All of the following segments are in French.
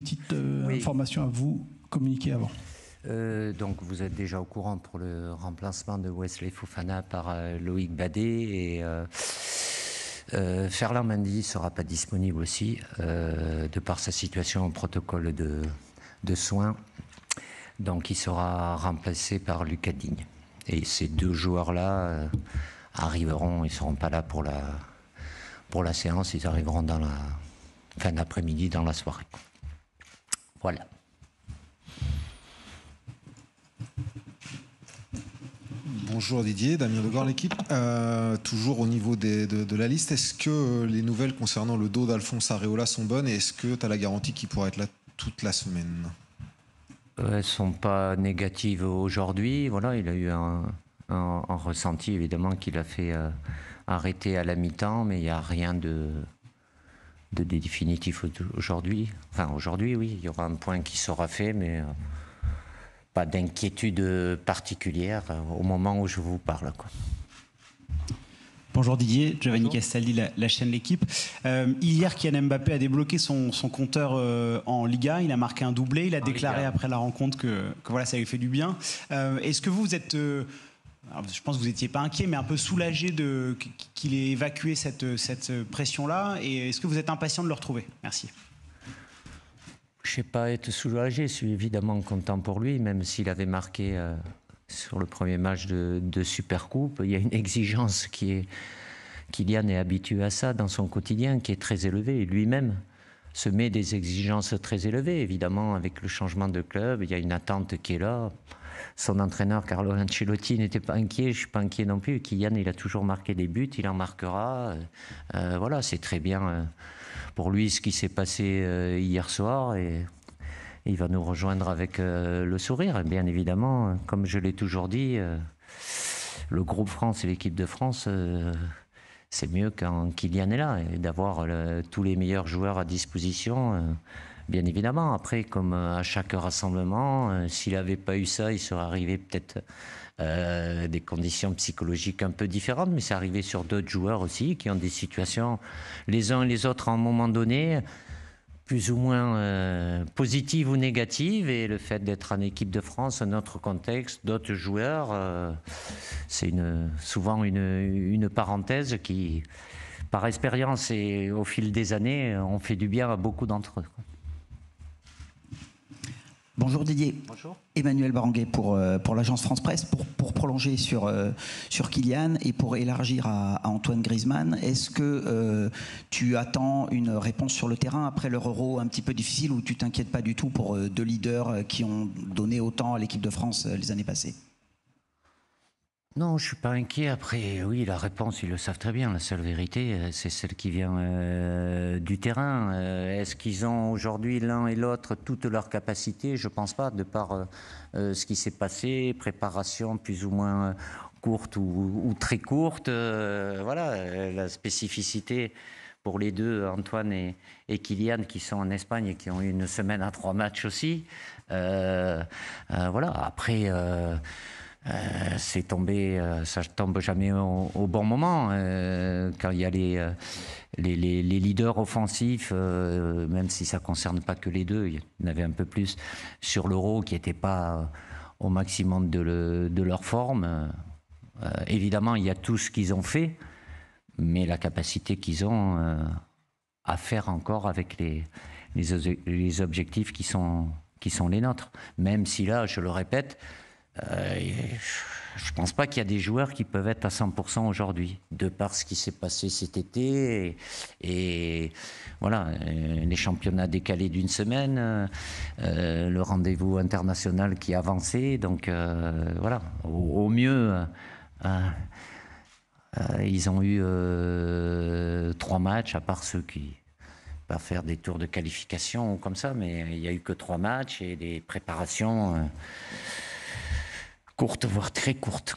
petite euh, information à vous communiquer avant. Euh, donc vous êtes déjà au courant pour le remplacement de Wesley Fofana par euh, Loïc Badet et Ferland Mendy sera pas disponible aussi de par sa situation au protocole de, de soins. Donc il sera remplacé par Lucas Digne. Et ces deux joueurs-là arriveront, ils ne seront pas là pour la, pour la séance, ils arriveront dans la fin d'après-midi, dans la soirée. Voilà. Bonjour Didier, Damien Legrand, l'équipe. Euh, toujours au niveau de, la liste, est-ce que euh, les nouvelles concernant le dos d'Alphonse Areola sont bonnes et est-ce que tu as la garantie qu'il pourra être là toute la semaine euh, Elles ne sont pas négatives aujourd'hui. Voilà, il a eu un, ressenti évidemment qu'il a fait arrêter à la mi-temps, mais il n'y a rien de, de définitif aujourd'hui. Enfin, aujourd'hui, oui, il y aura un point qui sera fait, mais euh, pas d'inquiétude particulière euh, au moment où je vous parle. Quoi. Bonjour Didier, Giovanni Castaldi, la, chaîne L'équipe. Euh, hier, Kian Mbappé a débloqué son, compteur en Liga. Il a marqué un doublé. Il a déclaré après la rencontre que, voilà, ça lui fait du bien. Est-ce que vous, vous êtes je pense que vous n'étiez pas inquiet, mais un peu soulagé qu'il ait évacué cette, pression-là. est-ce que vous êtes impatient de le retrouver Merci. Je ne sais pas être soulagé. Je suis évidemment content pour lui, même s'il avait marqué euh, sur le premier match de, de Supercoupe. Il y a une exigence qui est. Kylian est habitué à ça dans son quotidien, qui est très élevé. Lui-même se met des exigences très élevées. Évidemment, avec le changement de club, il y a une attente qui est là son entraîneur Carlo Ancelotti n'était pas inquiet, je ne suis pas inquiet non plus. Kylian, il a toujours marqué des buts, il en marquera. Euh, euh, voilà, c'est très bien euh, pour lui ce qui s'est passé hier soir et il va nous rejoindre avec le sourire. bien évidemment, comme je l'ai toujours dit, le groupe France et l'équipe de France c'est mieux quand Kylian est là et d'avoir tous les meilleurs joueurs à disposition. Bien évidemment, après, comme euh, à chaque rassemblement, euh, s'il n'avait pas eu ça, il serait arrivé peut-être euh, des conditions psychologiques un peu différentes, mais c'est arrivé sur d'autres joueurs aussi qui ont des situations, les uns et les autres, à un moment donné, plus ou moins positives ou négatives. Et le fait d'être en équipe de France, un autre contexte, d'autres joueurs, c'est souvent une, une parenthèse qui, par expérience et au fil des années, on fait du bien à beaucoup d'entre eux. Bonjour Didier. Emmanuel Baranguet pour, euh, pour l'agence France Presse. Pour, prolonger euh, sur, Kylian et pour élargir à, Antoine Griezmann, est-ce que euh, tu attends une réponse sur le terrain après leur euro un petit peu difficile ou tu t'inquiètes pas du tout pour deux leaders qui ont donné autant à l'équipe de France les années passées non, je suis pas inquiet. Après, oui, la réponse, ils le savent très bien. La seule vérité, euh, c'est celle qui vient euh, du terrain. Euh, est-ce qu'ils ont aujourd'hui l'un et l'autre toutes leurs capacités Je ne pense pas, de par ce qui s'est passé, préparation plus ou moins courte ou, très courte. voilà, la spécificité pour les deux, Antoine et, et, Kylian, qui sont en Espagne et qui ont eu une semaine à trois matchs aussi. voilà, après. Euh, c'est tombé, euh, ça tombe jamais au, bon moment. Euh, quand il y a les, leaders offensifs, même si ça ne concerne pas que les deux, il y en avait un peu plus sur l'euro qui n'était pas au maximum de, leur forme. évidemment, il y a tout ce qu'ils ont fait, mais la capacité qu'ils ont à faire encore avec les, les objectifs qui sont, qui sont les nôtres. Même si là, je le répète, euh, je ne pense pas qu'il y a des joueurs qui peuvent être à 100% aujourd'hui, de par ce qui s'est passé cet été. Et, voilà, euh, les championnats décalés d'une semaine, euh, le rendez-vous international qui avançait. Donc voilà, au, mieux, ils ont eu trois matchs, à part ceux qui pas faire des tours de qualification ou comme ça, mais il n'y a eu que trois matchs et des préparations courte, voire très courte.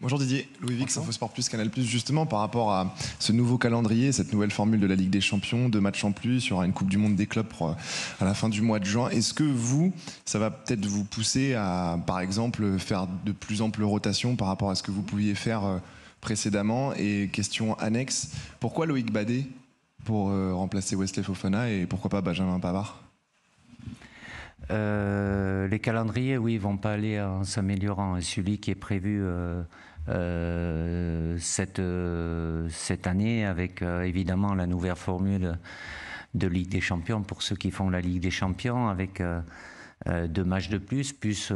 Bonjour Didier, Louis Vix, Infosport Plus, Canal Plus, justement par rapport à ce nouveau calendrier, cette nouvelle formule de la Ligue des Champions, deux matchs en plus, il y aura une Coupe du Monde des clubs euh, à la fin du mois de juin. Est-ce que vous, ça va peut-être vous pousser à, par exemple, faire de plus amples rotations par rapport à ce que vous pouviez faire euh, précédemment Et question annexe, pourquoi Loïc Badet pour euh, remplacer Wesley Fofana et pourquoi pas Benjamin Pavard euh, les calendriers, oui, vont pas aller en s'améliorant. Celui qui est prévu euh, euh, cette, cette année, avec évidemment la nouvelle formule de Ligue des Champions pour ceux qui font la Ligue des Champions, avec deux matchs de plus, plus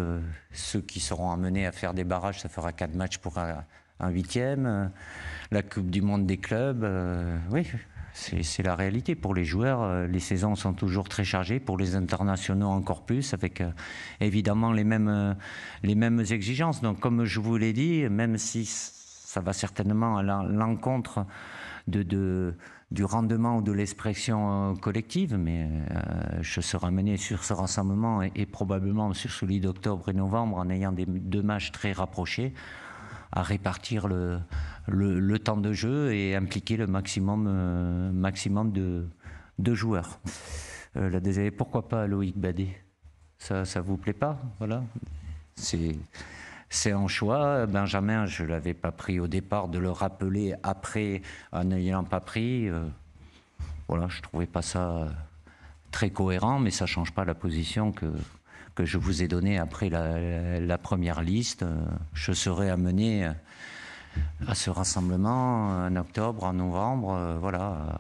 ceux qui seront amenés à faire des barrages, ça fera quatre matchs pour un, huitième, la Coupe du Monde des clubs. oui, c'est la réalité. Pour les joueurs, euh, les saisons sont toujours très chargées. Pour les internationaux, encore plus, avec euh, évidemment euh, les mêmes, exigences. Donc, comme je vous l'ai dit, même si ça va certainement à l'encontre du rendement ou de l'expression collective, mais je serai mené sur ce rassemblement et, probablement sur celui d'octobre et novembre en ayant des, deux matchs très rapprochés à répartir le, le, temps de jeu et impliquer le maximum, euh, maximum de, de joueurs. Euh, la pourquoi pas Loïc Badé Ça ne vous plaît pas Voilà. C'est. C'est un choix. Benjamin, je ne l'avais pas pris au départ, de le rappeler après en n'ayant pas pris. Euh, voilà, je ne trouvais pas ça très cohérent, mais ça ne change pas la position que, que je vous ai donné après la, première liste. Je serai amené euh, à ce rassemblement en octobre, en novembre. Euh, voilà.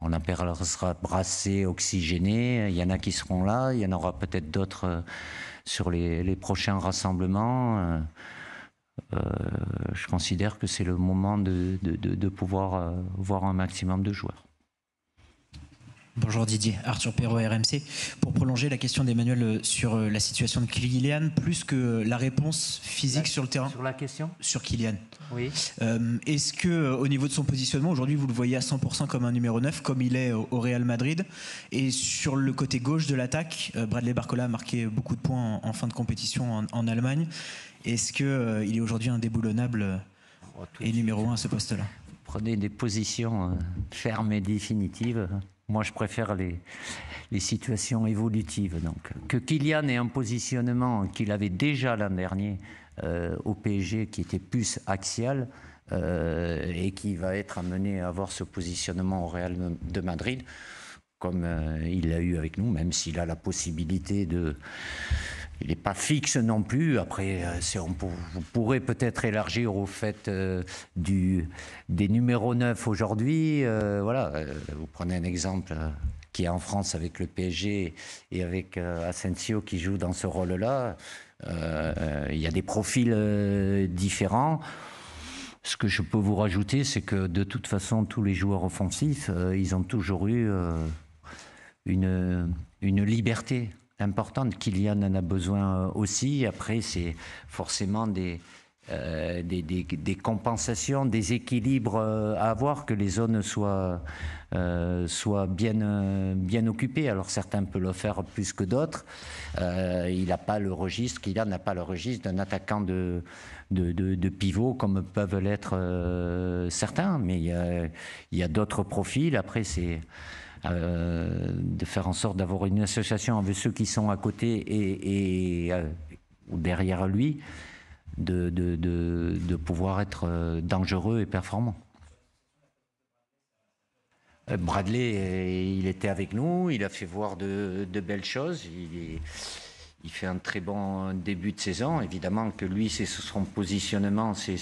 On appellera brassé, oxygéné. Il y en a qui seront là. Il y en aura peut-être d'autres euh, sur les, prochains rassemblements. je considère que c'est le moment de pouvoir voir un maximum de joueurs. Bonjour Didier, Arthur Perrault, RMC. Pour prolonger la question d'Emmanuel euh, sur euh, la situation de Kylian, plus que euh, la réponse physique sur le terrain. Sur la question Sur Kylian. Oui. Est-ce que au niveau de son positionnement, aujourd'hui, vous le voyez à 100% comme un numéro 9, comme il est au, Real Madrid Et sur le côté gauche de l'attaque, Bradley Barcola a marqué beaucoup de points en, fin de compétition en, Allemagne. Est-ce qu'il est aujourd'hui oh, un déboulonnable et numéro 1 à ce poste-là Prenez des positions fermes et définitives. Moi, je préfère les, situations évolutives. Donc. Que Kylian ait un positionnement qu'il avait déjà l'an dernier euh, au PSG, qui était plus axial, euh, et qui va être amené à avoir ce positionnement au Real de Madrid, comme euh, il l'a eu avec nous, même s'il a la possibilité de il n'est pas fixe non plus. Après, euh, vous pourrez peut-être élargir au fait euh, du, des numéros 9 aujourd'hui. Euh, voilà, vous prenez un exemple qui est en France avec le PSG et avec Asensio qui joue dans ce rôle-là. Il y a des profils différents. Ce que je peux vous rajouter, c'est que de toute façon, tous les joueurs offensifs, ils ont toujours eu une, une liberté importante. Kylian en a besoin euh, aussi. Après, c'est forcément des, euh, des, compensations, des équilibres euh, à avoir, que les zones soient, soient bien, bien occupées. Alors certains peuvent le faire plus que d'autres. il n'a pas le registre, Kylian n'a pas le registre d'un attaquant de, de, pivot comme peuvent l'être certains. Mais il y a, a d'autres profils. Après, c'est euh, de faire en sorte d'avoir une association avec ceux qui sont à côté et, euh, derrière lui, de, de, de, pouvoir être euh, dangereux et performant. Bradley, il était avec nous, il a fait voir de, belles choses. Il, il, fait un très bon début de saison. Évidemment que lui, c'est son positionnement, c'est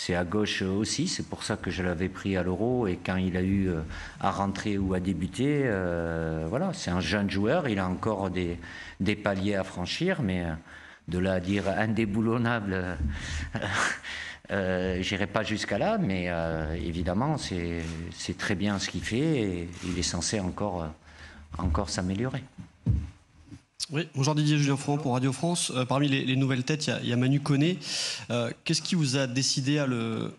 c'est à gauche euh, aussi, c'est pour ça que je l'avais pris à l'euro et quand il a eu euh, à rentrer ou à débuter, euh, voilà, c'est un jeune joueur, il a encore des, paliers à franchir, mais de là à dire indéboulonnable, j'irai pas jusqu'à là, mais évidemment c'est très bien ce qu'il fait et il est censé encore s'améliorer. Oui, bonjour Didier Julien Franc pour Radio France. Euh, parmi les, nouvelles têtes, il y, a Manu Koné. Euh, qu'est-ce qui vous a décidé à le,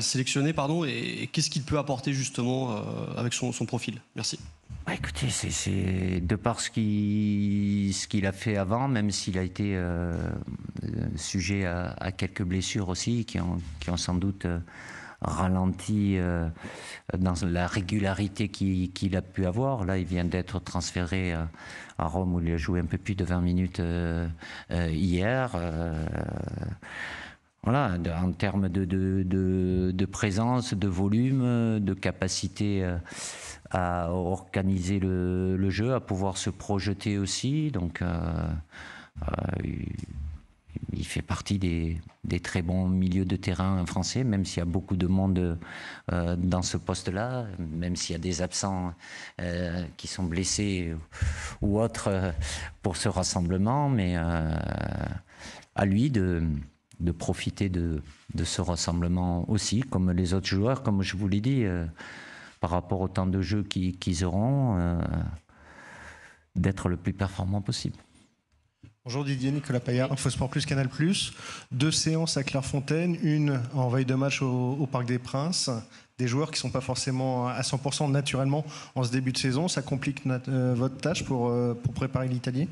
sélectionner pardon, et, qu'est-ce qu'il peut apporter justement euh, avec son, profil Merci. Bah, écoutez, c'est, de par ce qu'il, ce qu'il a fait avant, même s'il a été sujet à, quelques blessures aussi, qui qui ont sans doute ralenti euh, dans la régularité qu'il a pu avoir. Là, il vient d'être transféré euh, à, Rome où il a joué un peu plus de 20 minutes euh, hier. voilà, en termes de, de, présence, de volume, de capacité à organiser le, jeu, à pouvoir se projeter aussi. Donc, il fait partie des, très bons milieux de terrain français, même s'il y a beaucoup de monde euh, dans ce poste-là, même s'il y a des absents euh, qui sont blessés ou autres euh, pour ce rassemblement. Mais à lui de, profiter de, ce rassemblement aussi, comme les autres joueurs, comme je vous l'ai dit, par rapport au temps de jeu qu'ils auront, d'être le plus performant possible. Bonjour Didier, Nicolas Payard, Infosport Plus, Canal Plus. Deux séances à Clairefontaine, une en veille de match au, Parc des Princes. Des joueurs qui ne sont pas forcément à 100% naturellement en ce début de saison. Ça complique euh, votre tâche pour, euh, pour préparer l'Italie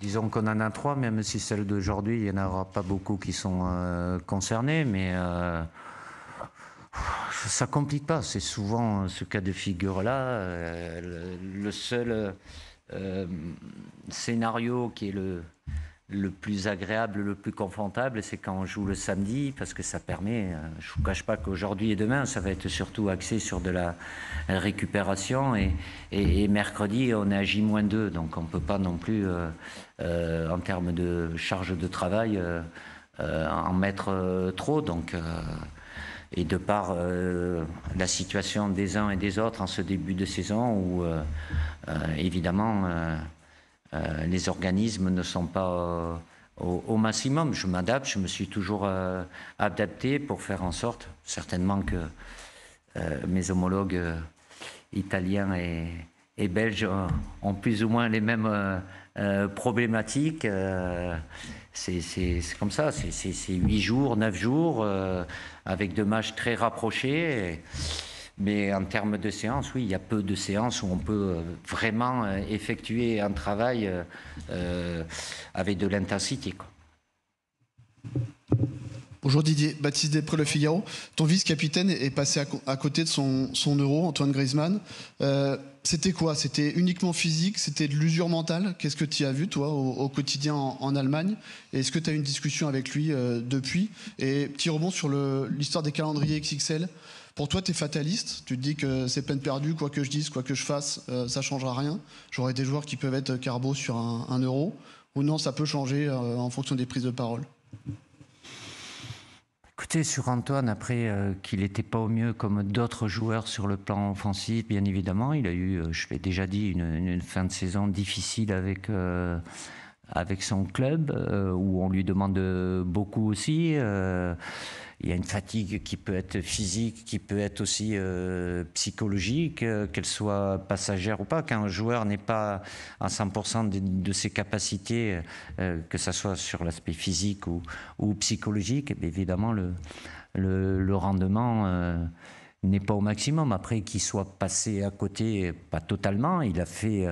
Disons qu'on en a trois, même si celle d'aujourd'hui, il n'y en aura pas beaucoup qui sont euh, concernés, mais ça complique pas. C'est souvent ce cas de figure-là. le, seul scénario qui est le, le plus agréable, le plus confortable, c'est quand on joue le samedi, parce que ça permet, euh, je ne vous cache pas qu'aujourd'hui et demain, ça va être surtout axé sur de la récupération, et, mercredi, on est à J-2, donc on ne peut pas non plus, euh, euh, en termes de charge de travail, en mettre trop. Donc, et de par la situation des uns et des autres en ce début de saison où évidemment euh, les organismes ne sont pas euh, au, maximum. Je m'adapte, je me suis toujours euh, adapté pour faire en sorte, certainement que mes homologues italiens et, belges ont plus ou moins les mêmes problématiques. c'est comme ça, c'est huit jours, neuf jours, avec des matchs très rapprochés. Mais en termes de séances, oui, il y a peu de séances où on peut euh, vraiment euh, effectuer un travail euh, avec de l'intensité. Bonjour Didier, Baptiste Després, Le Figaro. Ton vice-capitaine est passé à, côté de son, euro, Antoine Griezmann. c'était quoi C'était uniquement physique C'était de l'usure mentale Qu'est-ce que tu as vu, toi, au, quotidien en, Allemagne Est-ce que tu as eu une discussion avec lui depuis Et petit rebond sur l'histoire des calendriers XXL. Pour toi, tu es fataliste, tu te dis que c'est peine perdue, quoi que je dise, quoi que je fasse, ça euh, ça changera rien. J'aurais des joueurs qui peuvent être carbo sur un, euro, ou non, ça peut changer euh, en fonction des prises de parole. Écoutez, sur Antoine, après euh, qu'il n'était pas au mieux comme d'autres joueurs sur le plan offensif, bien évidemment, il a eu, je l'ai déjà dit, une, fin de saison difficile avec, avec son club, où on lui demande beaucoup aussi il y a une fatigue qui peut être physique, qui peut être aussi euh, psychologique, euh, qu'elle soit passagère ou pas. Quand un joueur n'est pas à 100% de, de, ses capacités, euh, que ce soit sur l'aspect physique ou, psychologique, eh évidemment, le, rendement n'est pas au maximum. Après, qu'il soit passé à côté, pas totalement, il a fait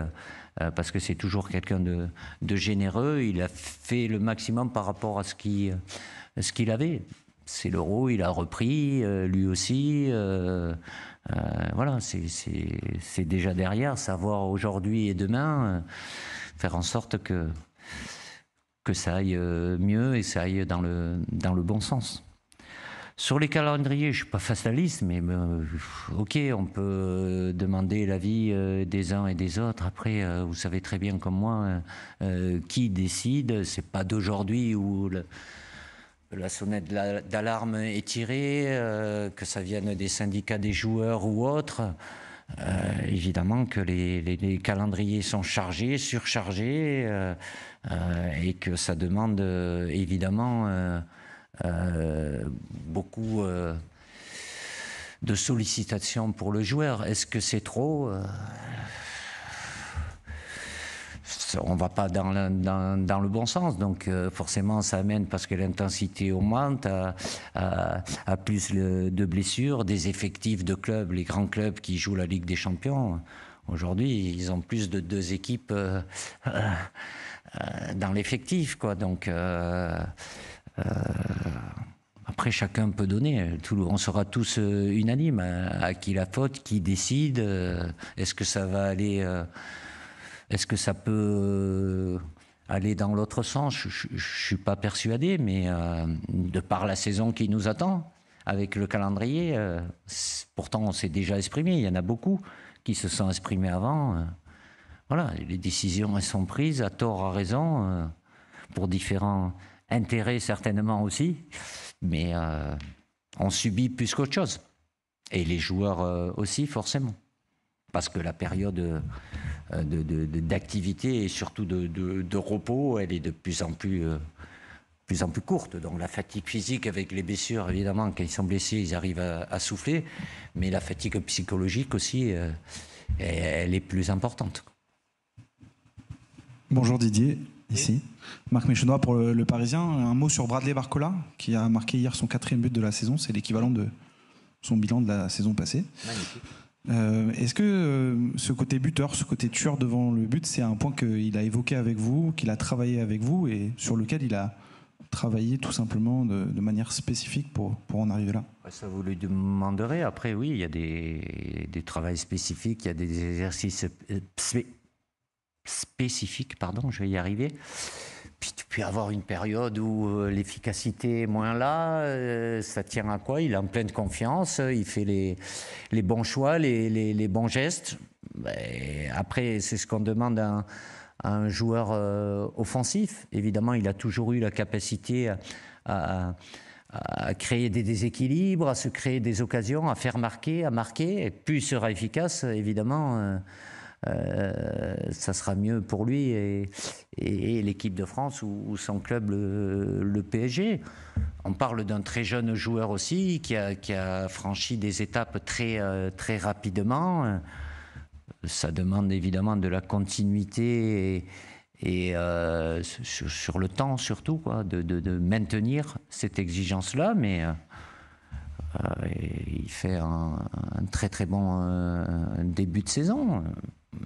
parce que c'est toujours quelqu'un de, généreux. Il a fait le maximum par rapport à ce qu'il avait c'est l'euro, il a repris, euh, lui aussi. Euh, euh, voilà, c'est déjà derrière, savoir aujourd'hui et demain, faire en sorte que, que ça aille mieux et ça aille dans le, dans le bon sens. Sur les calendriers, je ne suis pas fataliste, mais ok, on peut demander l'avis des uns et des autres. Après, vous savez très bien comme moi qui décide. C'est pas d'aujourd'hui ou... le, la sonnette d'alarme est tirée, euh, que ça vienne des syndicats des joueurs ou autres, euh, évidemment que les, calendriers sont chargés, surchargés, euh, et que ça demande évidemment beaucoup de sollicitations pour le joueur. Est-ce que c'est trop on ne va pas dans le, bon sens. Donc euh, forcément, ça amène, parce que l'intensité augmente, à, plus de blessures, des effectifs de clubs, les grands clubs qui jouent la Ligue des Champions. Aujourd'hui, ils ont plus de deux équipes euh, euh, dans l'effectif. quoi. Donc, après, chacun peut donner. on sera tous unanimes. à qui la faute Qui décide Est-ce que ça va aller est-ce que ça peut euh, aller dans l'autre sens Je ne suis pas persuadé, mais euh, de par la saison qui nous attend, avec le calendrier, euh, pourtant on s'est déjà exprimé, il y en a beaucoup qui se sont exprimés avant. voilà, les décisions elles sont prises à tort, à raison, pour différents intérêts certainement aussi, mais on subit plus qu'autre chose. Et les joueurs aussi, forcément parce que la période euh, d'activité et surtout de, repos, elle est de plus en plus, euh, plus en plus courte. Donc la fatigue physique avec les blessures, évidemment, quand ils sont blessés, ils arrivent à, souffler, mais la fatigue psychologique aussi, euh, elle est plus importante. Bonjour Didier, ici. Marc Méchenois pour le, Parisien. Un mot sur Bradley Barcola, qui a marqué hier son quatrième but de la saison. C'est l'équivalent de son bilan de la saison passée. Magnifique. Euh, est-ce que euh, ce côté buteur, ce côté tueur devant le but, c'est un point qu'il a évoqué avec vous, qu'il a travaillé avec vous et sur lequel il a travaillé tout simplement de, manière spécifique pour, pour en arriver là Ça, vous le demanderez. Après, oui, il y a des, des travails spécifiques, il y a des exercices euh, spécifiques, pardon, je vais y arriver. Puis tu peux avoir une période où euh, l'efficacité est moins là. Euh, ça tient à quoi Il est en pleine confiance, euh, il fait les, bons choix, les, bons gestes. Ben, après, c'est ce qu'on demande à un, joueur offensif. Évidemment, il a toujours eu la capacité à, créer des déséquilibres, à se créer des occasions, à faire marquer, à marquer. Et plus il sera efficace, évidemment. Euh, ça sera mieux pour lui et, et, l'équipe de France ou, son club, le, PSG. On parle d'un très jeune joueur aussi qui a, franchi des étapes très, euh, très rapidement. Ça demande évidemment de la continuité. Et, euh, sur, le temps surtout, de, maintenir cette exigence-là, mais il fait un, un, très très bon début de saison.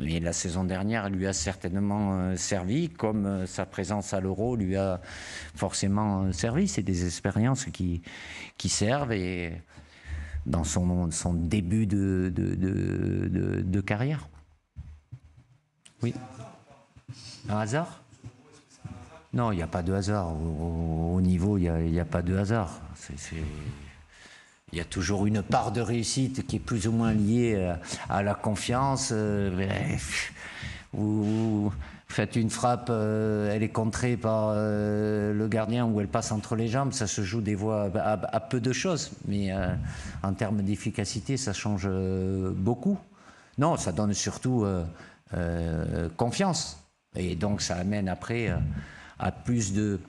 Mais la saison dernière lui a certainement euh, servi, comme euh, sa présence à l'Euro lui a forcément euh, servi. C'est des expériences qui, qui servent et dans son, son début de, de, de, carrière. Oui. Un hasard Non, il n'y a pas de hasard. Au, niveau, il n'y a, a, pas de hasard. C'est il y a toujours une part de réussite qui est plus ou moins liée euh, à la confiance. Euh, vous faites une frappe, euh, elle est contrée par le gardien ou elle passe entre les jambes. Ça se joue des voix à, peu de choses, mais en termes d'efficacité, ça change beaucoup. Non, ça donne surtout confiance. Et donc ça amène après à plus de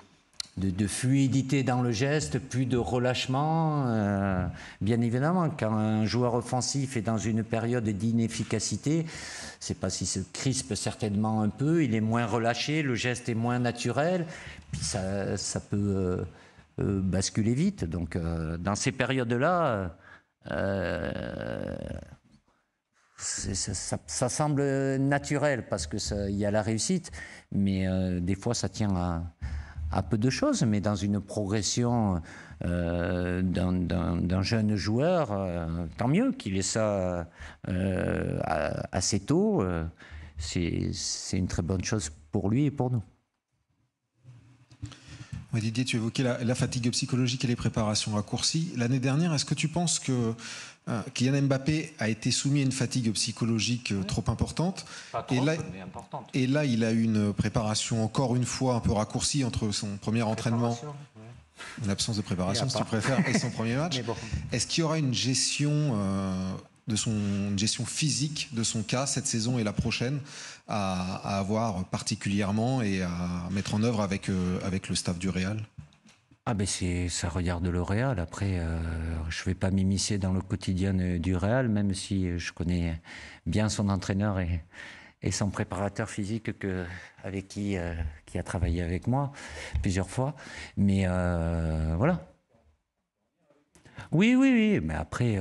de, fluidité dans le geste, plus de relâchement. Euh, bien évidemment, quand un joueur offensif est dans une période d'inefficacité, c'est pas si se crispe certainement un peu, il est moins relâché, le geste est moins naturel, puis ça, peut euh, euh, basculer vite. Donc dans ces périodes-là, ça, ça, semble naturel parce que il y a la réussite, mais des fois ça tient à à peu de choses, mais dans une progression euh, d'un jeune joueur, euh, tant mieux qu'il ait ça euh, assez tôt. C'est une très bonne chose pour lui et pour nous. Didier, tu évoquais la, fatigue psychologique et les préparations raccourcies. L'année dernière, est-ce que tu penses que euh, Kylian Mbappé a été soumis à une fatigue psychologique euh, trop importante Pas trop, et là, Et là, il a eu une préparation encore une fois un peu raccourcie entre son premier entraînement une absence de préparation, si tu préfères, et son premier match. Est-ce qu'il y aura une gestion euh, de son gestion physique de son cas cette saison et la prochaine à, avoir particulièrement et à mettre en œuvre avec, euh, avec le staff du Real ah ben c'est ça regarde le Real. Après, je euh, je vais pas m'immiscer dans le quotidien euh, du Real, même si je connais bien son entraîneur et, et son préparateur physique que, avec qui qui a travaillé avec moi plusieurs fois. Mais voilà. Oui, oui, oui. Mais après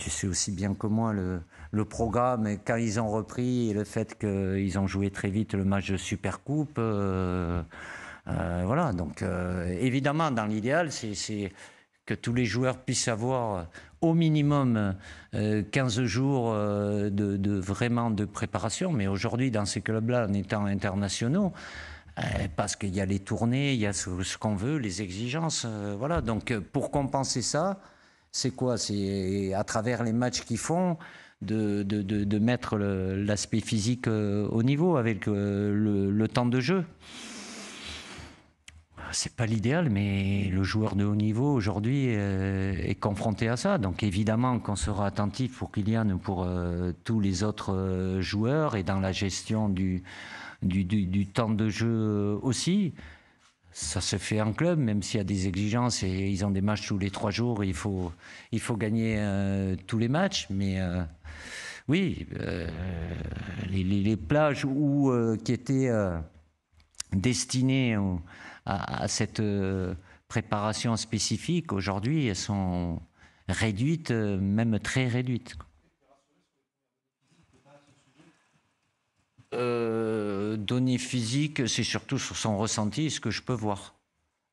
tu sais aussi bien que moi le, programme quand ils ont repris et le fait qu'ils ont joué très vite le match de Supercoupe. Euh, euh, voilà, donc euh, évidemment, dans l'idéal, c'est que tous les joueurs puissent avoir au minimum 15 jours de, vraiment de préparation. Mais aujourd'hui, dans ces clubs-là, en étant internationaux, parce qu'il y a les tournées, il y a ce qu'on veut, les exigences. voilà, donc pour compenser ça, c'est quoi C'est à travers les matchs qu'ils font de, mettre l'aspect physique euh, au niveau avec euh, le, temps de jeu. C'est pas l'idéal, mais le joueur de haut niveau aujourd'hui euh, est confronté à ça. Donc évidemment qu'on sera attentif pour Kylian, pour tous les autres joueurs et dans la gestion du temps de jeu aussi ça se fait en club, même s'il y a des exigences et ils ont des matchs tous les trois jours, il faut, il faut gagner euh, tous les matchs. Mais euh, oui, euh, les, plages où, qui étaient destinées à, à cette préparation spécifique, aujourd'hui, elles sont réduites, même très réduites. euh, données physiques, c'est surtout sur son ressenti ce que je peux voir.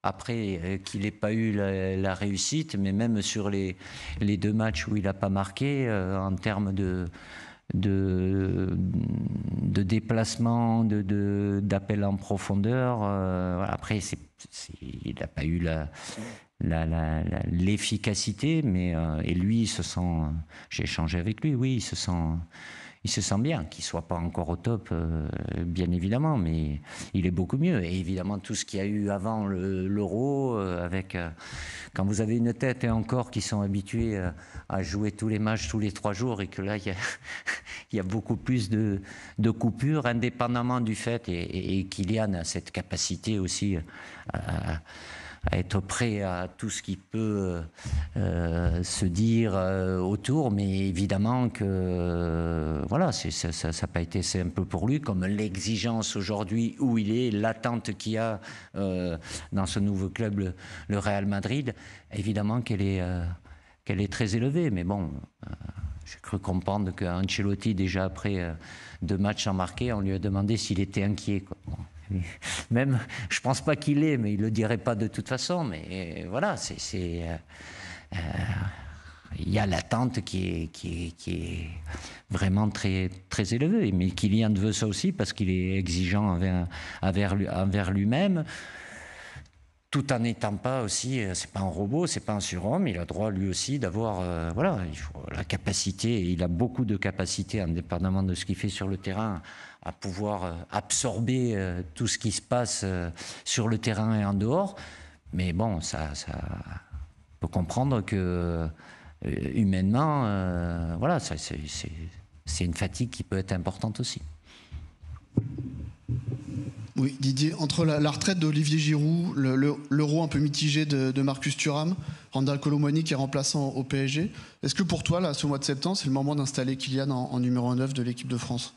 Après, euh, qu'il n'ait pas eu la, réussite, mais même sur les, les deux matchs où il n'a pas marqué, euh, en termes de, de, de déplacement, d'appel en profondeur, euh, après, il n'a pas eu la l'efficacité, mais et lui, il se sent. J'ai échangé avec lui, oui, il se sent il se sent bien, qu'il soit pas encore au top, euh, bien évidemment, mais il est beaucoup mieux. Et évidemment, tout ce qu'il y a eu avant l'euro, euh, avec euh, quand vous avez une tête et un corps qui sont habitués à jouer tous les matchs tous les trois jours, et que là, il y a, beaucoup plus de, coupures, indépendamment du fait, et, et, a cette capacité aussi à à être prêt à tout ce qui peut euh, se dire euh, autour, mais évidemment que euh, voilà, ça n'a pas été un peu pour lui, comme l'exigence aujourd'hui où il est, l'attente qu'il y a dans ce nouveau club, le, Real Madrid, évidemment qu'elle est, qu'elle est très élevée, mais bon. J'ai cru comprendre qu'Ancelotti, déjà après deux matchs en marqué, on lui a demandé s'il était inquiet. Même, je pense pas qu'il est, mais il le dirait pas de toute façon. Mais euh, voilà, c'est. Euh, euh, il y a l'attente qui est, qui, vraiment très, très élevée. Mais Kylian veut ça aussi parce qu'il est exigeant envers, lui-même tout en n'étant pas aussi, c'est pas un robot, c'est pas un surhomme, il a droit lui aussi d'avoir, voilà, la capacité, il a beaucoup de capacité, indépendamment de ce qu'il fait sur le terrain, à pouvoir euh, absorber euh, tout ce qui se passe euh, sur le terrain et en dehors. Mais bon, ça, ça peut comprendre que humainement, voilà, c'est une fatigue qui peut être importante aussi. Oui, Didier, entre la, retraite d'Olivier Giroud, l'euro le, un peu mitigé de, Marcus Thuram, Randall Colomoni qui est remplaçant au PSG, est-ce que pour toi, là, ce mois de septembre, c'est le moment d'installer Kylian en numéro 9 de l'équipe de France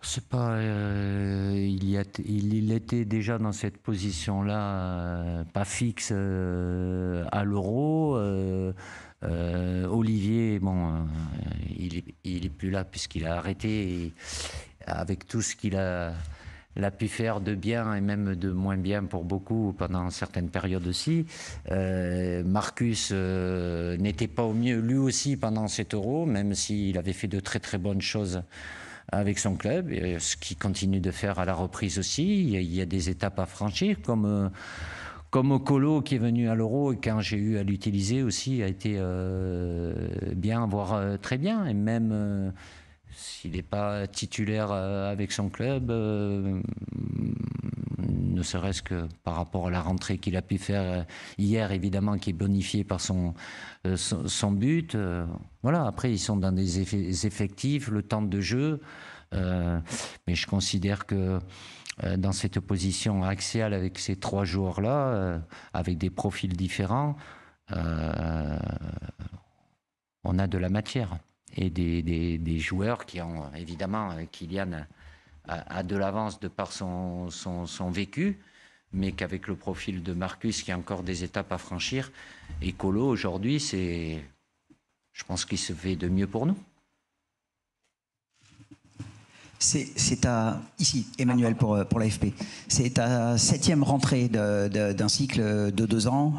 c'est pas. Euh, il, il, était déjà dans cette position-là, euh, pas fixe euh, à l'euro. Olivier, bon, il, il est plus là puisqu'il a arrêté avec tout ce qu'il a, pu faire de bien et même de moins bien pour beaucoup pendant certaines périodes aussi. Marcus n'était pas au mieux lui aussi pendant cet euro, même s'il avait fait de très très bonnes choses avec son club, et euh, ce qu'il continue de faire à la reprise aussi. Il y a, des étapes à franchir, comme, euh, comme Colo qui est venu à l'Euro et quand j'ai eu à l'utiliser aussi, a été euh, bien, voire très bien. Et même s'il n'est pas titulaire euh, avec son club, euh, ne serait-ce que par rapport à la rentrée qu'il a pu faire euh, hier, évidemment, qui est bonifiée par son, but. voilà, après, ils sont dans des effectifs, le temps de jeu. mais je considère que dans cette position axiale avec ces trois joueurs-là, avec des profils différents, on a de la matière et des, des, joueurs qui ont évidemment euh, Kylian a, de l'avance de par son, son, vécu, mais qu'avec le profil de Marcus qui a encore des étapes à franchir, Colo, aujourd'hui c'est je pense qu'il se fait de mieux pour nous. C'est ta ici, Emmanuel pour, euh, pour l'AFP. C'est ta septième rentrée d'un cycle de deux ans.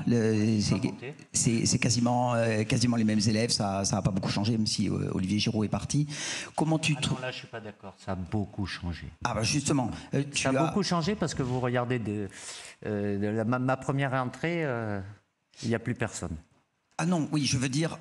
C'est quasiment, euh, quasiment les mêmes élèves. Ça n'a pas beaucoup changé, même si euh, Olivier Giraud est parti. Comment tu ah trouves Là, je suis pas d'accord. Ça a beaucoup changé. Ah bah justement, tu ça a as... beaucoup changé parce que vous regardez de, ma, première rentrée, il n'y a plus personne. Ah non, oui, je veux dire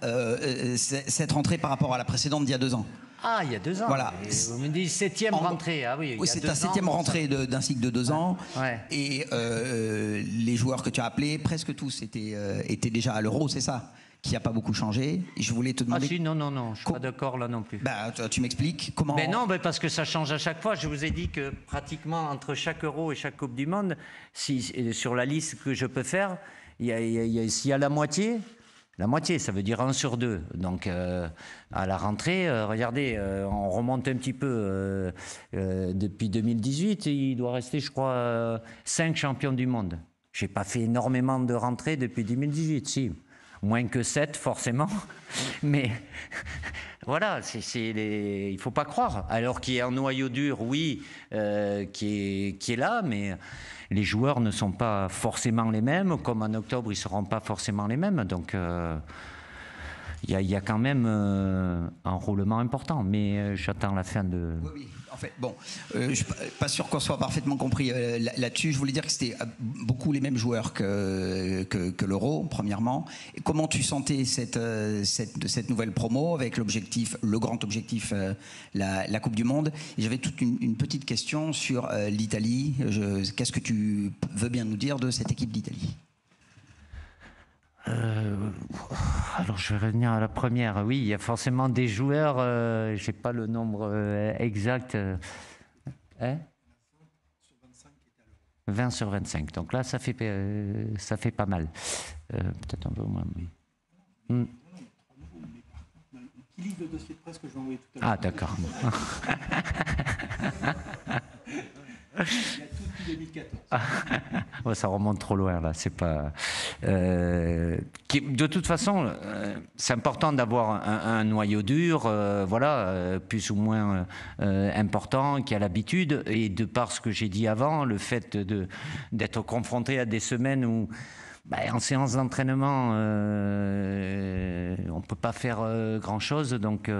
cette rentrée par rapport à la précédente d'il y a deux ans. Ah, il y a deux ans. Voilà. vous me dites septième rentrée. Ah oui, c'est ta septième rentrée d'un cycle de deux ans. Ouais. Et euh, les joueurs que tu as appelés, presque tous étaient, euh, étaient déjà à l'euro, c'est ça qui n'a pas beaucoup changé. Je voulais te demander. Ah, si, non, non, non, je ne suis pas d'accord là non plus. Bah, tu, m'expliques comment. Mais ben non, mais ben parce que ça change à chaque fois. Je vous ai dit que pratiquement entre chaque euro et chaque Coupe du Monde, si, euh, sur la liste que je peux faire, il y y y a la moitié la moitié, ça veut dire un sur deux. Donc euh, à la rentrée, euh, regardez, euh, on remonte un petit peu depuis 2018, il doit rester, je crois, cinq champions du monde. J'ai pas fait énormément de rentrées depuis 2018, si. Moins que 7, forcément. Mais voilà, il ne faut pas croire. Alors qu'il y a un noyau dur, oui, qui qui, est, là, mais les joueurs ne sont pas forcément les mêmes, comme en octobre, ils ne seront pas forcément les mêmes. Donc, euh, il y, a quand même euh, un roulement important. Mais euh, j'attends la fin de fait, Bon, euh, je ne suis euh, pas sûr qu'on soit parfaitement compris euh, là-dessus. Je voulais dire que c'était beaucoup les mêmes joueurs que, que, l'Euro, premièrement. comment tu sentais cette, cette, cette nouvelle promo avec l'objectif, le grand objectif, la, Coupe du Monde J'avais toute une, une, petite question sur l'Italie. Qu'est-ce que tu veux bien nous dire de cette équipe d'Italie euh, alors je vais revenir à la première. Oui, il y a forcément des joueurs, euh, je n'ai pas le nombre euh, exact. Hein 20 sur 25. Donc là, ça fait, ça fait pas mal. Peut-être un peu moins, oui. Hmm. Ah, d'accord. 2014. ça remonte trop loin là, c'est pas. Euh, de toute façon, euh, c'est important d'avoir un, noyau dur, euh, voilà, plus ou moins important, qui a l'habitude. Et de par ce que j'ai dit avant, le fait d'être confronté à des semaines où. Bah, en séance d'entraînement, on ne peut pas faire grand-chose, donc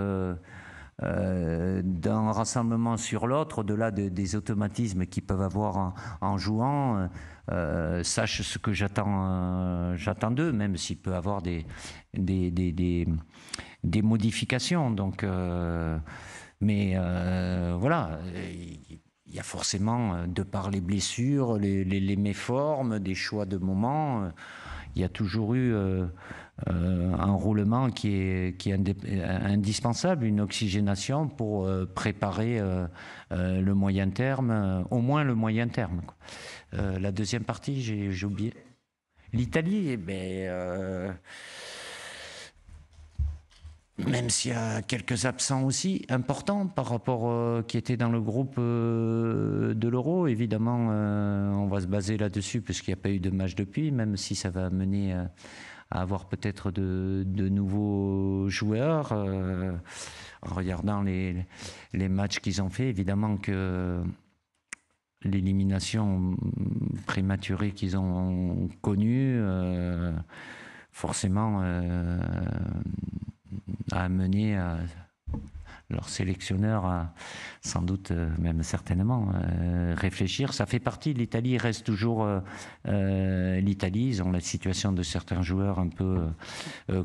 euh, d'un rassemblement sur l'autre, au-delà des automatismes qu'ils peuvent avoir en, jouant, euh, euh, sache ce que j'attends, j'attends d'eux, même s'il peut avoir des, des, des, des, modifications. Donc, mais voilà il y a forcément, de par les blessures, les, les méformes, des choix de moments, il y a toujours eu euh, euh, un roulement qui est, indispensable, une oxygénation pour euh, préparer le moyen terme, au moins le moyen terme. la deuxième partie, j'ai oublié. L'Italie, mais. Eh ben, même s'il y a quelques absents aussi importants par rapport euh, qui étaient dans le groupe euh, de l'Euro. Évidemment, euh, on va se baser là-dessus puisqu'il n'y a pas eu de match depuis, même si ça va mener à avoir peut-être de, nouveaux joueurs. en regardant les, matchs qu'ils ont faits, évidemment que l'élimination prématurée qu'ils ont connue, forcément a amené euh, leurs sélectionneurs à, sans doute, euh, même certainement, euh, réfléchir. Ça fait partie. de L'Italie reste toujours l'Italie. Ils ont la situation de certains joueurs un peu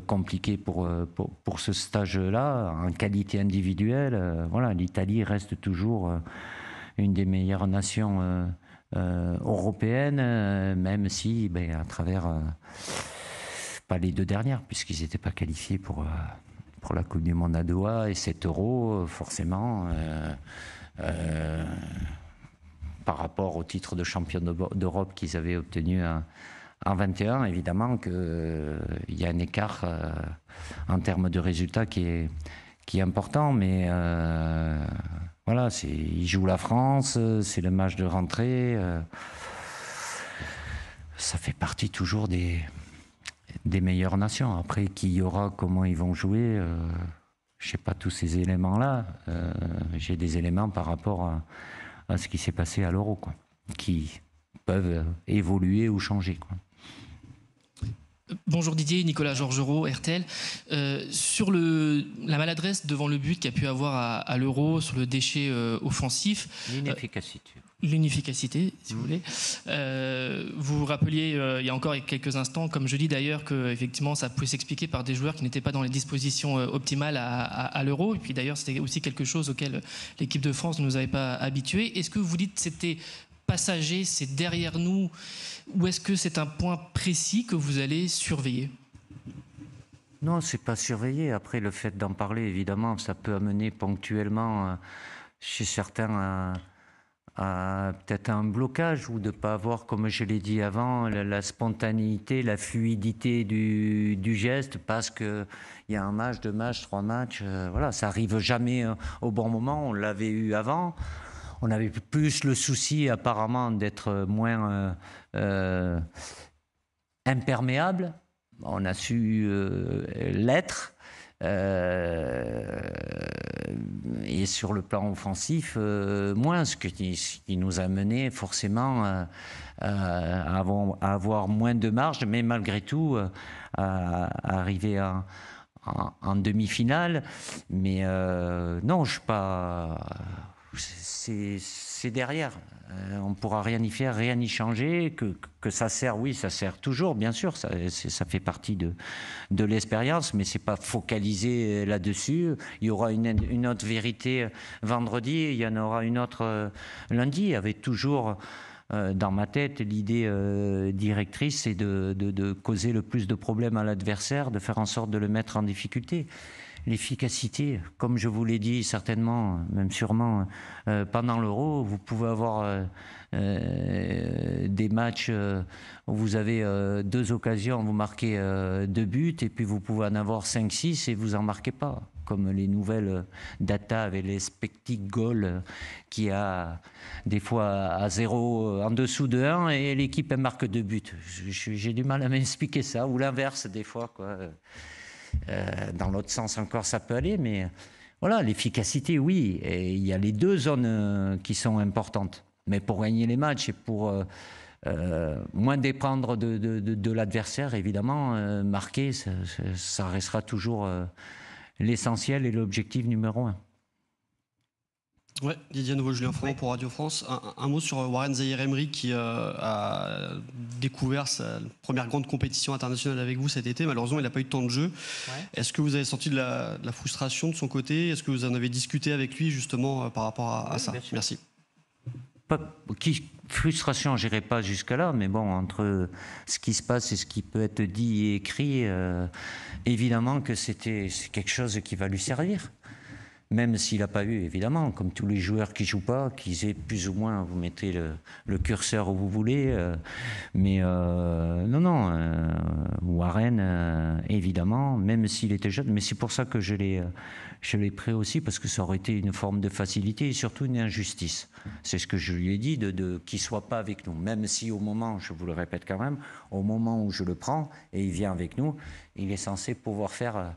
compliquée pour, pour, pour ce stage-là, en qualité individuelle. voilà, l'Italie reste toujours une des meilleures nations européennes, même si, ben, à travers pas les deux dernières, puisqu'ils n'étaient pas qualifiés pour, euh, pour la Coupe du Monde à Doha et 7 euros, euh, forcément. Euh, par rapport au titre de champion d'Europe qu'ils avaient obtenu en 21, évidemment qu'il y a un écart en termes de résultats qui est, qui est important, mais voilà, ils jouent la France, c'est le match de rentrée, ça fait partie toujours des, des meilleures nations. Après, qui y aura, comment ils vont jouer, euh, je sais pas tous ces éléments-là. Euh, j'ai des éléments par rapport à, ce qui s'est passé à l'euro, qui peuvent évoluer ou changer. Quoi. Bonjour Didier, Nicolas Georgerot, RTL. Euh, sur le, la maladresse devant le but qu'il a pu avoir à, l'euro, sur le déchet euh, offensif. Euh, l'inefficacité. L'inefficacité, si vous mm. voulez. vous vous rappeliez il y a encore quelques instants, comme je dis d'ailleurs, que effectivement ça pouvait s'expliquer par des joueurs qui n'étaient pas dans les dispositions optimales à, à l'euro. Et puis d'ailleurs, c'était aussi quelque chose auquel l'équipe de France ne nous avait pas habitués. Est-ce que vous dites que c'était passager, c'est derrière nous, ou est-ce que c'est un point précis que vous allez surveiller Non, c'est pas surveillé. Après, le fait d'en parler, évidemment, ça peut amener ponctuellement euh, chez certains à, peut-être un blocage ou de ne pas avoir, comme je l'ai dit avant, la, spontanéité, la fluidité du, geste parce qu'il y a un match, deux matchs, trois matchs. Euh, voilà, ça arrive jamais euh, au bon moment. On l'avait eu avant on avait plus le souci apparemment d'être moins euh, euh, imperméable. On a su euh, l'être. et sur le plan offensif, moins, ce qui, nous a mené forcément à avoir, moins de marge, mais malgré tout, à, arriver en, demi-finale. Mais non, je ne suis pas c'est derrière. Euh, on ne pourra rien y faire, rien y changer. Que, ça sert, oui, ça sert toujours, bien sûr. Ça, fait partie de, l'expérience, mais ce n'est pas focalisé euh, là-dessus. Il y aura une, autre vérité euh, vendredi, il y en aura une autre lundi, avait toujours dans ma tête, l'idée directrice, c'est de, causer le plus de problèmes à l'adversaire, de faire en sorte de le mettre en difficulté l'efficacité. Comme je vous l'ai dit certainement, même sûrement, euh, pendant l'euro, vous pouvez avoir euh, euh, des matchs où vous avez deux occasions, vous marquez deux buts, et puis vous pouvez en avoir 5-6 et vous en marquez pas comme les nouvelles data avec les spectacles goals qui a des fois à zéro, en dessous de 1 et l'équipe marque deux buts. J'ai du mal à m'expliquer ça, ou l'inverse des fois. Quoi. Euh, dans l'autre sens encore, ça peut aller, mais euh, voilà, l'efficacité, oui. il y a les deux zones euh, qui sont importantes. Mais pour gagner les matchs et pour moins dépendre de, l'adversaire, évidemment, marquer, ça, restera toujours l'essentiel et l'objectif numéro un. Ouais, Didier Nouveau, Julien Franck pour Radio France. Un, mot sur euh, Warren Zahir Emery qui euh, a découvert sa première grande compétition internationale avec vous cet été. Malheureusement, il n'a pas eu tant de jeu. Est-ce que vous avez senti de la, frustration de son côté Est-ce que vous en avez discuté avec lui justement euh, par rapport à, ça Merci. Pas, qui, frustration, pas jusqu'à là, mais bon, entre ce qui se passe et ce qui peut être dit et écrit, évidemment que c'était quelque chose qui va lui servir même s'il n'a pas eu, évidemment, comme tous les joueurs qui jouent pas, qu'ils aient plus ou moins, vous mettez le, curseur où vous voulez, euh, mais euh, non, non, euh, Warren, évidemment, même s'il était jeune, mais c'est pour ça que je l'ai, je l'ai pris aussi, parce que ça aurait été une forme de facilité et surtout une injustice. C'est ce que je lui ai dit, de, de qu'il soit pas avec nous, même si au moment, je vous le répète quand même, au moment où je le prends et il vient avec nous, il est censé pouvoir faire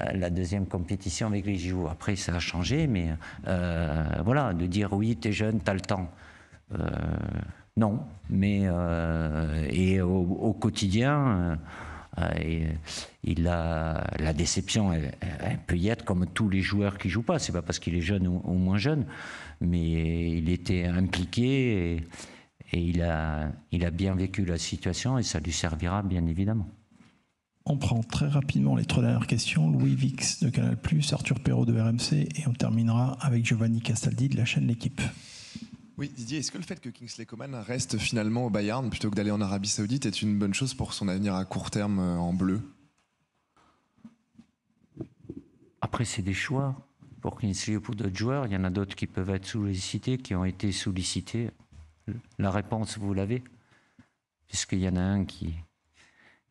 euh, la deuxième compétition avec les JO. Après, ça a changé, mais euh, voilà, de dire oui, tu es jeune, t'as le temps. Euh, non, mais et au, quotidien, il a la déception, peut y être comme tous les joueurs qui jouent pas. C'est pas parce qu'il est jeune ou, moins jeune, mais il était impliqué et, il a bien vécu la situation et ça lui servira bien évidemment. On prend très rapidement les trois dernières questions. Louis Vix de Canal+, Arthur Perrault de RMC et on terminera avec Giovanni Castaldi de la chaîne L'équipe. Oui, Didier, est-ce que le fait que Kingsley Coman reste finalement au Bayern plutôt que d'aller en Arabie Saoudite est une bonne chose pour son avenir à court terme euh, en bleu Après, c'est des choix. Pour Kingsley ou pour d'autres joueurs, il y en a d'autres qui peuvent être sollicités, qui ont été sollicités. La réponse, vous l'avez, puisqu'il y en a un qui,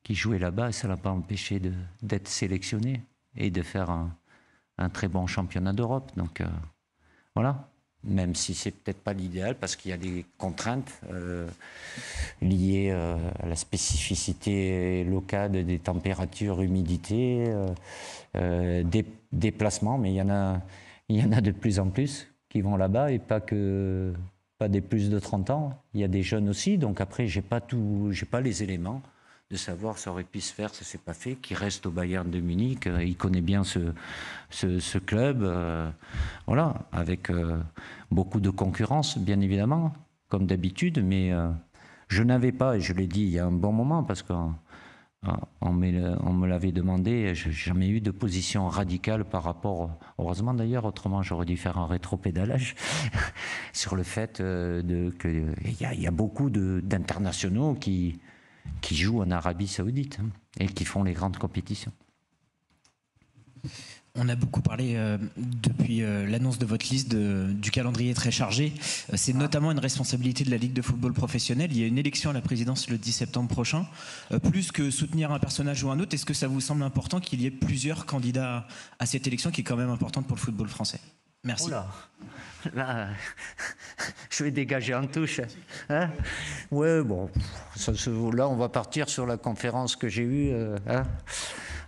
qui jouait là-bas, ça ne l'a pas empêché d'être sélectionné et de faire un, un très bon championnat d'Europe. Donc euh, voilà, même si c'est peut-être pas l'idéal parce qu'il y a des contraintes euh, liées euh, à la spécificité locale des températures, humidité, des déplacements, mais il y en a, il y en a de plus en plus qui vont là-bas et pas que pas des plus de 30 ans. Il y a des jeunes aussi, donc après j'ai pas tout, j'ai pas les éléments de savoir ça aurait pu se faire, ça s'est pas fait, qui reste au Bayern de Munich, euh, il connaît bien ce, ce, club, euh, voilà, avec euh, beaucoup de concurrence, bien évidemment, comme d'habitude, mais je n'avais pas, et je l'ai dit il y a un bon moment, parce qu'on on me l'avait demandé, je n'ai jamais eu de position radicale par rapport, heureusement d'ailleurs, autrement j'aurais dû faire un rétropédalage, sur le fait qu'il y, y a beaucoup d'internationaux qui qui jouent en Arabie Saoudite hein, et qui font les grandes compétitions. On a beaucoup parlé euh, depuis euh, l'annonce de votre liste du calendrier très chargé. Euh, c'est notamment une responsabilité de la Ligue de football professionnelle. Il y a une élection à la présidence le 10 septembre prochain. plus que soutenir un personnage ou un autre, est-ce que ça vous semble important qu'il y ait plusieurs candidats à cette élection qui est quand même importante pour le football français Merci. Là, je vais dégager en touche. Hein ouais, bon, là, on va partir sur la conférence que j'ai eue euh, hein,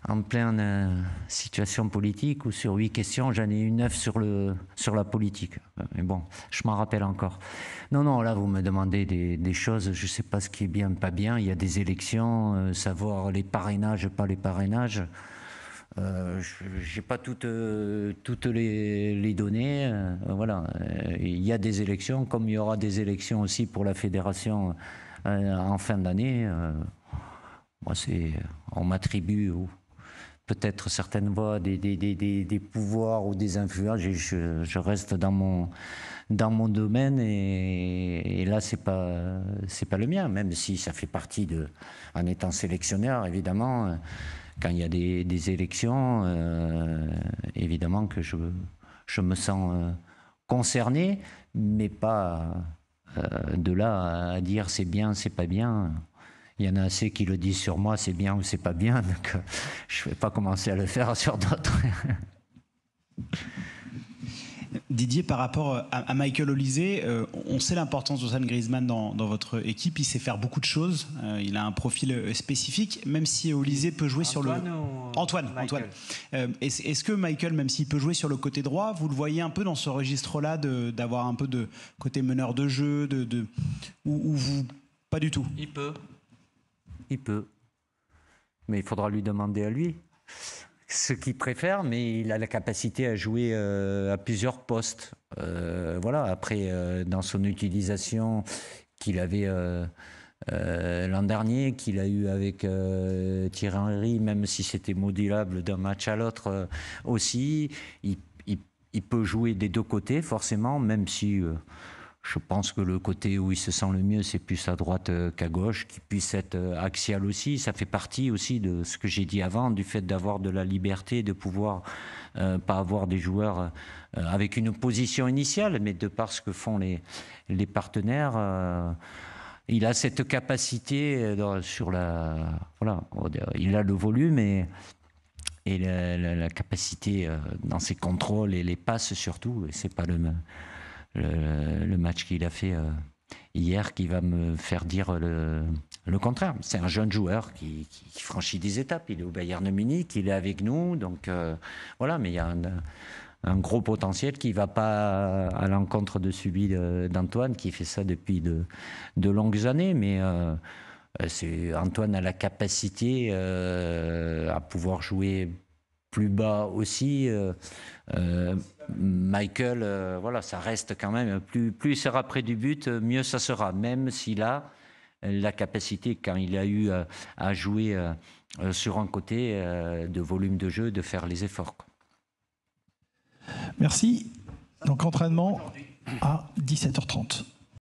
en pleine euh, situation politique où sur huit questions, j'en ai eu neuf sur, le, sur la politique. Mais bon, je m'en rappelle encore. Non, non, là, vous me demandez des, choses, je ne sais pas ce qui est bien, pas bien. Il y a des élections, euh, savoir les parrainages, pas les parrainages. Euh, je n'ai pas toutes, euh, toutes les, données. Euh, voilà. Il y a des élections, comme il y aura des élections aussi pour la fédération en fin d'année. c'est, on m'attribue peut-être certaines voies, des, des, pouvoirs ou des influences. Je, je, reste dans mon, dans mon domaine et, là, ce n'est pas, pas le mien, même si ça fait partie de. En étant sélectionneur, évidemment, euh, quand il y a des, élections, euh, évidemment que je, je me sens euh, concerné, mais pas de là à dire c'est bien, c'est pas bien. Il y en a assez qui le disent sur moi, c'est bien ou c'est pas bien, donc euh, je ne vais pas commencer à le faire sur d'autres. Didier, par rapport euh, à, Michael Olysée, euh, on sait l'importance Sam Griezmann dans, dans, votre équipe. Il sait faire beaucoup de choses. il a un profil spécifique, même si Olysée peut jouer sur le. Antoine, Est-ce que Michael, même s'il peut jouer sur le côté droit, vous le voyez un peu dans ce registre-là d'avoir un peu de côté meneur de jeu, de, de... Ou, ou vous. Pas du tout Il peut. Il peut. Mais il faudra lui demander à lui ce qu'il préfère, mais il a la capacité à jouer euh, à plusieurs postes. Euh, voilà, après, euh, dans son utilisation qu'il avait l'an dernier, qu'il a eu avec Thierry Henry, même si c'était modulable d'un match à l'autre aussi, il, peut jouer des deux côtés, forcément, même si je pense que le côté où il se sent le mieux, c'est plus à droite euh, qu'à gauche, qui puisse être euh, axial aussi. Ça fait partie aussi de ce que j'ai dit avant, du fait d'avoir de la liberté, de pouvoir euh, pas avoir des joueurs avec une position initiale, mais de par ce que font les, partenaires. il a cette capacité sur la. Voilà, il a le volume et, la, la capacité dans ses contrôles et les passes surtout. Et c'est pas le même le, match qu'il a fait euh, hier qui va me faire dire le, le contraire. C'est un jeune joueur qui, franchit des étapes. Il est au Bayern Munich, il est avec nous. Donc euh, voilà, mais il y a un, gros potentiel qui ne va pas à l'encontre de celui d'Antoine qui fait ça depuis de, de longues années. Mais. Euh, c'est Antoine a la capacité à pouvoir jouer plus bas aussi. Michael, euh, voilà, ça reste quand même, plus, plus il sera près du but, mieux ça sera, même s'il a la capacité, quand il a eu euh, à jouer euh, sur un côté de volume de jeu, de faire les efforts. Merci. Donc entraînement à 17h30.